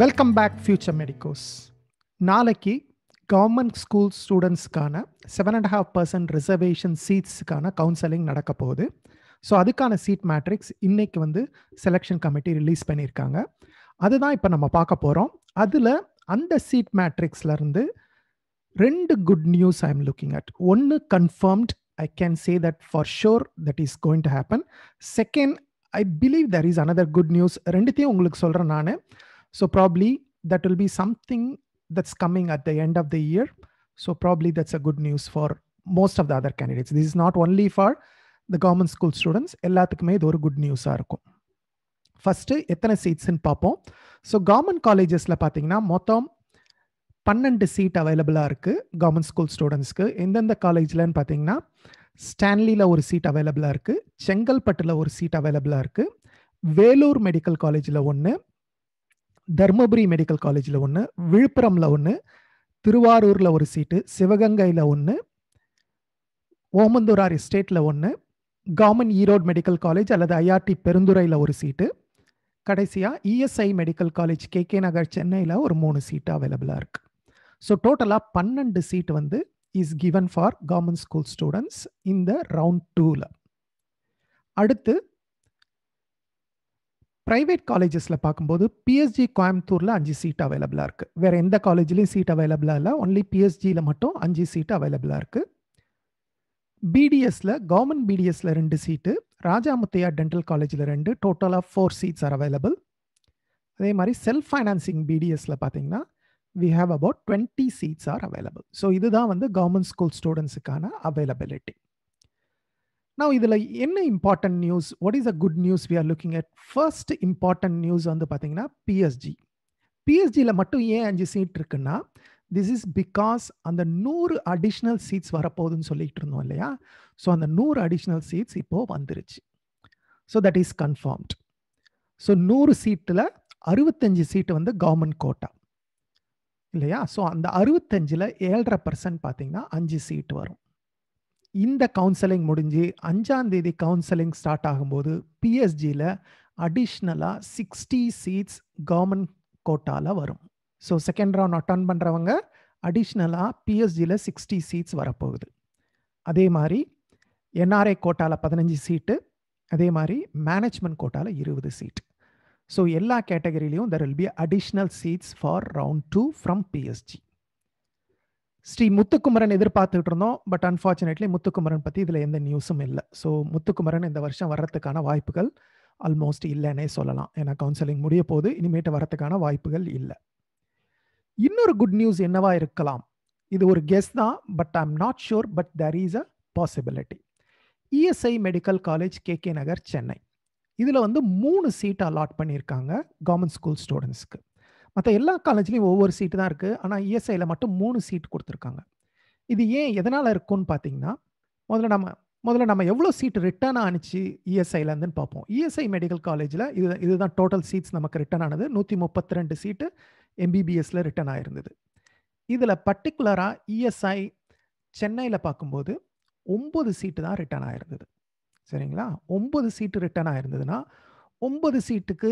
Welcome back future medicos நாளைக்கு government school ஸ்டூடெண்ட்ஸ்க்கான seven and half percent reservation சீட்ஸுக்கான counselling நடக்க போகுது ஸோ அதுக்கான சீட் மேட்ரிக்ஸ் இன்னைக்கு வந்து செலெக்ஷன் கமிட்டி ரிலீஸ் பண்ணியிருக்காங்க அதுதான் இப்போ நம்ம பார்க்க போகிறோம் அதில் அந்த சீட் மேட்ரிக்ஸ்லேருந்து ரெண்டு good news I am looking at ஒன்று confirmed I can say that for sure that is going to happen second I believe there is another good news ரெண்டுத்தையும் உங்களுக்கு சொல்கிறேன் நான் So probably that will be something that's coming at the end of the year. So probably that's a good news for most of the other candidates this is not only for the government school students எல்லாத்துக்குமே இது ஒரு good நியூஸாக இருக்கும் first எத்தனை சீட்ஸ்ன்னு பார்ப்போம் so government காலேஜஸில் பார்த்தீங்கன்னா மொத்தம் பன்னெண்டு சீட் அவைலபிளாக இருக்குது கவர்மெண்ட் ஸ்கூல் ஸ்டூடெண்ட்ஸ்க்கு எந்தெந்த காலேஜில்னு பார்த்தீங்கன்னா ஸ்டான்லியில் ஒரு சீட் அவைலபிளாக இருக்குது செங்கல்பட்டில் ஒரு சீட் அவைலபிளாக இருக்குது வேலூர் மெடிக்கல் காலேஜில் ஒன்று தர்மபுரி மெடிக்கல் காலேஜில் ஒன்று விழுப்புரமில் ஒன்று திருவாரூரில் ஒரு சீட்டு சிவகங்கையில் ஒன்று ஓமந்தூரார் எஸ்டேட்டில் ஒன்று கவர்மெண்ட் ஈரோடு மெடிக்கல் காலேஜ் அல்லது ஐஆர்டி பெருந்துறையில் ஒரு சீட்டு கடைசியாக ESI medical college K K Nagar சென்னையில் ஒரு மூணு சீட்டு அவைலபிளாக இருக்குது ஸோ டோட்டலாக பன்னெண்டு சீட்டு வந்து is given for government school students இந்த ரவுண்ட் டூவில் அடுத்து ப்ரைவேட் காலேஜஸில் பார்க்கும்போது பிஎஸ்ஜி கோயம்புத்தூரில் அஞ்சு சீட் அவைலபிளாக இருக்குது வேறு எந்த காலேஜ்லேயும் சீட் அவைலபிளாக இல்லை ஒன்லி பிஎஸ்ஜியில் மட்டும் அஞ்சு சீட் அவைலபிளாக இருக்குது பிடிஎஸில் கவர்மெண்ட் பிடிஎஸில் ரெண்டு சீட்டு ராஜாமுத்தையா டென்டல் காலேஜில் ரெண்டு டோட்டலாக ஃபோர் சீட்ஸ் ஆர் அவைலபிள் அதே மாதிரி செல்ஃப் ஃபைனான்சிங் பிடிஎஸில் பார்த்தீங்கன்னா we have about twenty seats are available so இதுதான் வந்து கவர்மெண்ட் ஸ்கூல் ஸ்டூடெண்ட்ஸுக்கான அவைலபிலிட்டி நான் இதில் என்ன important news what is a good news we are looking at first important news வந்து பார்த்தீங்கன்னா பிஎஸ்ஜி பிஎஸ்ஜியில் மட்டும் ஏன் அஞ்சு சீட் இருக்குன்னா திஸ் இஸ் பிகாஸ் அந்த நூறு அடிஷ்னல் சீட்ஸ் வரப்போகுதுன்னு சொல்லிட்டு இருந்தோம் இல்லையா ஸோ அந்த நூறு அடிஷ்னல் சீட்ஸ் இப்போது வந்துருச்சு so that is confirmed so நூறு சீட்டில் அறுபத்தஞ்சு சீட்டு வந்து கவர்மெண்ட் கோட்டா இல்லையா ஸோ அந்த அறுபத்தஞ்சில் ஏழரை பர்சன்ட் பார்த்தீங்கன்னா அஞ்சு சீட் வரும் இந்த கவுன்சிலிங் முடிஞ்சு அஞ்சாம் தேதி கவுன்சிலிங் ஸ்டார்ட் ஆகும்போது பிஎஸ்ஜியில் அடிஷ்னலாக சிக்ஸ்டி சீட்ஸ் கவர்மெண்ட் கோட்டாவில் வரும் ஸோ செகண்ட் ரவுண்ட் அட்டன் பண்ணுறவங்க அடிஷ்னலாக பிஎஸ்ஜியில் சிக்ஸ்டி சீட்ஸ் வரப்போகுது அதே மாதிரி என்ஆர்ஐ கோட்டாவில் பதினஞ்சு சீட்டு அதே மாதிரி மேனேஜ்மெண்ட் கோட்டாவில் இருபது சீட் ஸோ எல்லா கேட்டகரியிலையும் there will be additional seats for round two from PSG Sri Muthukumaran எதிர்பார்த்துட்டு இருந்தோம் பட் அன்ஃபார்ச்சுனேட்லி முத்துக்குமரன் பற்றி இதில் எந்த நியூஸும் இல்லை ஸோ முத்துக்குமரன் இந்த வருஷம் வர்றதுக்கான வாய்ப்புகள் ஆல்மோஸ்ட் இல்லைன்னே சொல்லலாம் ஏன்னா கவுன்சிலிங் முடிய போது இனிமேட்டு வரத்துக்கான வாய்ப்புகள் இல்லை இன்னொரு குட் நியூஸ் என்னவா இருக்கலாம் இது ஒரு கெஸ் தான் but I am not sure but there is a possibility ESI medical college K K Nagar Chennai இதில் வந்து மூணு சீட் அலாட் பண்ணியிருக்காங்க கவர்மெண்ட் ஸ்கூல் ஸ்டூடெண்ட்ஸ்க்கு மற்ற எல்லா காலேஜ்லேயும் ஒவ்வொரு சீட்டு தான் இருக்குது ஆனால் இஎஸ்ஐயில் மட்டும் மூணு சீட் கொடுத்துருக்காங்க இது ஏன் எதனால் இருக்கும்னு பார்த்தீங்கன்னா முதல்ல நம்ம முதல்ல நம்ம எவ்வளோ சீட் ரிட்டர்னாக அனுப்பிச்சு இஎஸ்ஐலேருந்துன்னு பார்ப்போம் இஎஸ்ஐ மெடிக்கல் காலேஜில் இது இதுதான் டோட்டல் சீட்ஸ் நமக்கு ரிட்டர்ன் ஆனது நூற்றி முப்பத்தி ரெண்டு சீட்டு எம்பிபிஎஸில் ரிட்டர்ன் ஆயிருந்தது இதில் பர்டிகுலராக இஎஸ்ஐ சென்னையில் பார்க்கும்போது ஒம்பது சீட்டு தான் ரிட்டர்ன் ஆயிருந்தது சரிங்களா ஒம்பது சீட்டு ரிட்டர்ன் ஆயிருந்ததுன்னா ஒம்பது சீட்டுக்கு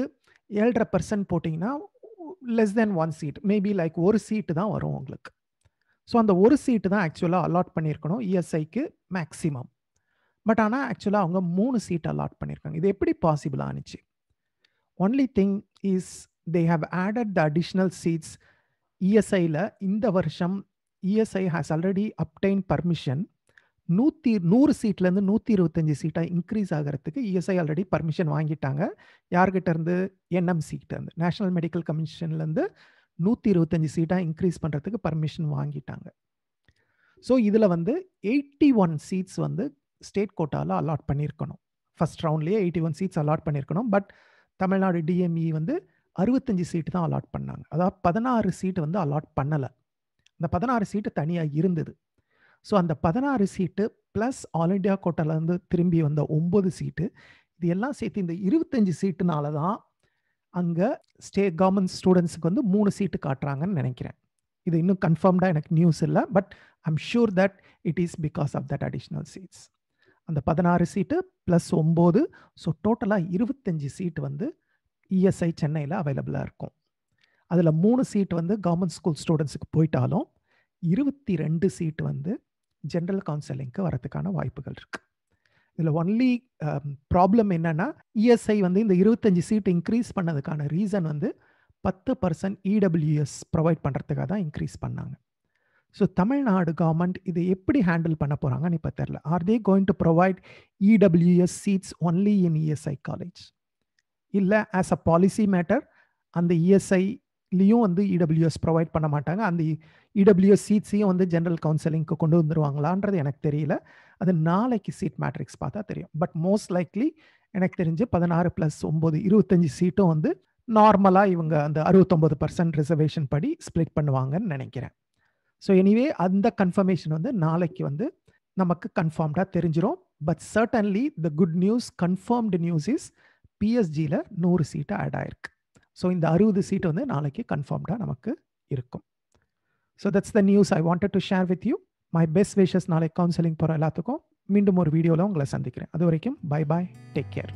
ஏழரை பர்சன்ட் போட்டிங்கன்னா less than one seat maybe like ஒரு சீட்டு தான் வரும் உங்களுக்கு ஸோ அந்த ஒரு சீட்டு தான் ஆக்சுவலாக அலாட் பண்ணியிருக்கணும் இஎஸ்ஐக்கு மேக்ஸிமம் பட் ஆனால் ஆக்சுவலாக அவங்க மூணு சீட் அலாட் பண்ணியிருக்காங்க இது எப்படி பாசிபிள் ஆனிச்சு only thing is they have added the additional seats இஎஸ்ஐயில் இந்த வருஷம் ESI has already obtained permission நூற்றி நூறு சீட்லேருந்து நூற்றி இருபத்தஞ்சி சீட்டாக இன்க்ரீஸ் ஆகிறதுக்கு இஎஸ்ஐ e ஆல்ரெடி பர்மிஷன் வாங்கிட்டாங்க யார்கிட்ட இருந்து என்எம்சிக்கிட்ட இருந்து நேஷனல் மெடிக்கல் கமிஷன்லேருந்து நூற்றி இருபத்தஞ்சி சீட்டாக இன்க்ரீஸ் பண்ணுறதுக்கு பர்மிஷன் வாங்கிட்டாங்க ஸோ இதில் வந்து எயிட்டி ஒன் சீட்ஸ் வந்து ஸ்டேட் கோட்டாவில் அலாட் பண்ணியிருக்கணும் ஃபஸ்ட் ரவுண்ட்லேயே எயிட்டி ஒன் சீட்ஸ் அலாட் பண்ணியிருக்கணும் பட் தமிழ்நாடு டிஎம்இ e வந்து அறுபத்தஞ்சி சீட்டு தான் அலாட் பண்ணாங்க அதாவது பதினாறு சீட்டு வந்து அலாட் பண்ணலை அந்த பதினாறு சீட்டு தனியாக இருந்தது ஸோ அந்த பதினாறு சீட்டு ப்ளஸ் ஆல் இண்டியா கோட்டாலேருந்து திரும்பி வந்த ஒம்பது சீட்டு இது எல்லாம் சேர்த்து இந்த இருபத்தஞ்சி சீட்டுனால தான் அங்கே ஸ்டேட் கவர்மெண்ட் ஸ்டூடெண்ட்ஸுக்கு வந்து மூணு சீட்டு காட்டுறாங்கன்னு நினைக்கிறேன் இது இன்னும் கன்ஃபார்ம்டாக எனக்கு நியூஸ் இல்லை but I'm sure that it is because of that additional seats அந்த பதினாறு சீட்டு ப்ளஸ் ஒம்பது ஸோ டோட்டலாக இருபத்தஞ்சி சீட்டு வந்து இஎஸ்ஐ சென்னையில் அவைலபிளாக இருக்கும் அதில் மூணு சீட்டு வந்து கவர்மெண்ட் ஸ்கூல் ஸ்டூடெண்ட்ஸுக்கு போயிட்டாலும் இருபத்தி ரெண்டு சீட்டு வந்து ஜென்ரல் கவுன்சிலிங்க்கு வரத்துக்கான வாய்ப்புகள் இருக்குது இதில் ஒன்லி ப்ராப்ளம் um, என்னென்னா இஎஸ்ஐ e வந்து இந்த இருபத்தஞ்சி சீட் இன்க்ரீஸ் பண்ணதுக்கான ரீசன் வந்து பத்து பர்சன்ட் இடபிள்யூஎஸ் ப்ரொவைட் பண்ணுறதுக்காக தான் இன்க்ரீஸ் பண்ணாங்க ஸோ தமிழ்நாடு கவர்மெண்ட் இதை எப்படி ஹேண்டில் பண்ண போகிறாங்கன்னு இப்போ தெரில are they going to provide EWS seats only in ESI college இல்லை ஆஸ் அ பாலிசி மேட்டர் அந்த இஎஸ்ஐ e லியும் வந்து இடபிள்யூஎஸ் e ப்ரொவைட் பண்ண மாட்டாங்க அந்த இடபிள்யூஎஸ் e சீட்ஸையும் வந்து ஜென்ரல் கவுன்சிலிங்க்கு கொண்டு வந்துருவாங்களான்றது எனக்கு தெரியல அது நாளைக்கு சீட் மேட்ரிக்ஸ் பார்த்தா தெரியும் பட் மோஸ்ட் லைக்லி எனக்கு தெரிஞ்சு பதினாறு ப்ளஸ் ஒம்பது இருபத்தஞ்சி சீட்டும் வந்து நார்மலாக இவங்க அந்த அறுபத்தொம்பது பர்சன்ட் ரிசர்வேஷன் படி ஸ்ப்ளிட் பண்ணுவாங்கன்னு நினைக்கிறேன் ஸோ எனிவே அந்த கன்ஃபர்மேஷன் வந்து நாளைக்கு வந்து நமக்கு கன்ஃபார்ம்டாக தெரிஞ்சிடும் but certainly the good news confirmed news is பிஎஸ்ஜியில் நூறு சீட்டு ஆட் ஆயிருக்கு ஸோ இந்த அறுபது சீட் வந்து நாளைக்கு கன்ஃபார்ம்டாக நமக்கு இருக்கும் so that's the news I wanted to share with you my best wishes நாளைக்கு கவுன்சிலிங் போகிற எல்லாத்துக்கும் மீண்டும் ஒரு வீடியோவில் உங்களை சந்திக்கிறேன் அது வரைக்கும் பை பாய் டேக் கேர்